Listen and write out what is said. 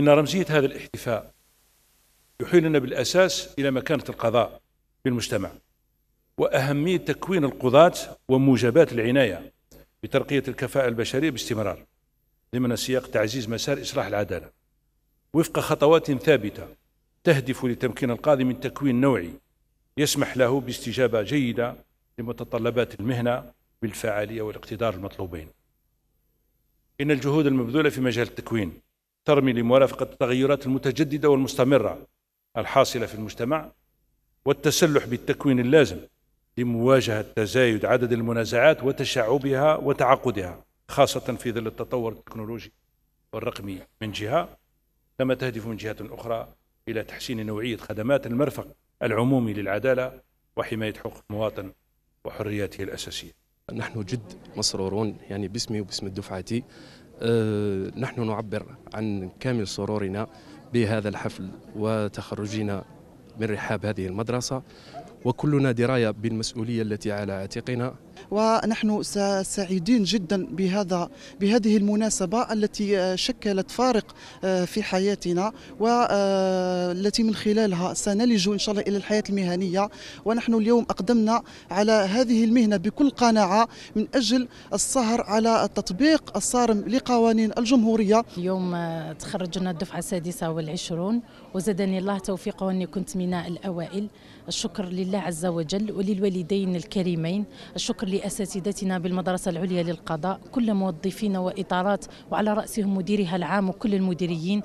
إن رمزية هذا الاحتفاء يحيلنا بالأساس إلى مكانة القضاء في المجتمع وأهمية تكوين القضاة وموجبات العناية بترقية الكفاءة البشرية باستمرار ضمن سياق تعزيز مسار إصلاح العدالة وفق خطوات ثابتة تهدف لتمكين القاضي من تكوين نوعي يسمح له باستجابة جيدة لمتطلبات المهنة بالفعالية والاقتدار المطلوبين إن الجهود المبذولة في مجال التكوين ترمي لمرافقة التغيرات المتجددة والمستمرة الحاصلة في المجتمع والتسلح بالتكوين اللازم لمواجهة تزايد عدد المنازعات وتشعبها وتعاقدها خاصة في ظل التطور التكنولوجي والرقمي من جهة كما تهدف من جهة أخرى إلى تحسين نوعية خدمات المرفق العمومي للعدالة وحماية حقوق المواطن وحرياته الأساسية نحن جد مسرورون يعني باسمي وباسم دفعتي آه، نحن نعبر عن كامل سرورنا بهذا الحفل وتخرجنا من رحاب هذه المدرسة وكلنا دراية بالمسؤولية التي على عاتقنا ونحن سعيدين جدا بهذا بهذه المناسبة التي آه، شكلت فارق آه، في حياتنا والتي آه، من خلالها سنلج إن شاء الله إلى الحياة المهنية ونحن اليوم أقدمنا على هذه المهنة بكل قناعة من أجل السهر على التطبيق الصارم لقوانين الجمهورية اليوم تخرجنا الدفعة السادسة والعشرون وزادني الله توفيقا وأني كنت من الأوائل الشكر لله عز وجل وللوالدين الكريمين الشكر لأساتذتنا بالمدرسة العليا للقضاء كل موظفين وإطارات وعلى رأسهم مديرها العام وكل المديريين